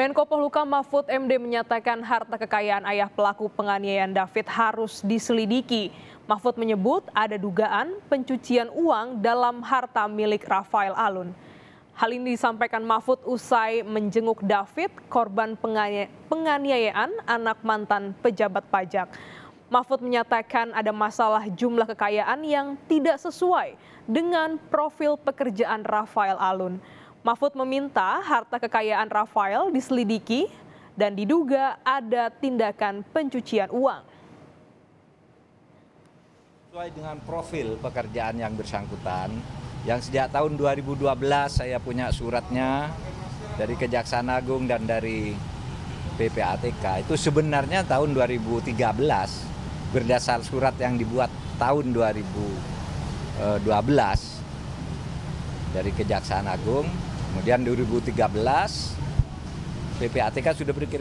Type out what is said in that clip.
Menko Polhukam Mahfud MD menyatakan harta kekayaan ayah pelaku penganiayaan David harus diselidiki. Mahfud menyebut ada dugaan pencucian uang dalam harta milik Rafael Alun. Hal ini disampaikan Mahfud usai menjenguk David, korban penganiayaan anak mantan pejabat pajak. Mahfud menyatakan ada masalah jumlah kekayaan yang tidak sesuai dengan profil pekerjaan Rafael Alun. Mahfud meminta harta kekayaan Rafael diselidiki dan diduga ada tindakan pencucian uang. Sesuai dengan profil pekerjaan yang bersangkutan, yang sejak tahun 2012 saya punya suratnya dari Kejaksaan Agung dan dari PPATK itu sebenarnya tahun 2013 berdasar surat yang dibuat tahun 2012 dari Kejaksaan Agung. Kemudian 2013 PPATK kan sudah berkirim.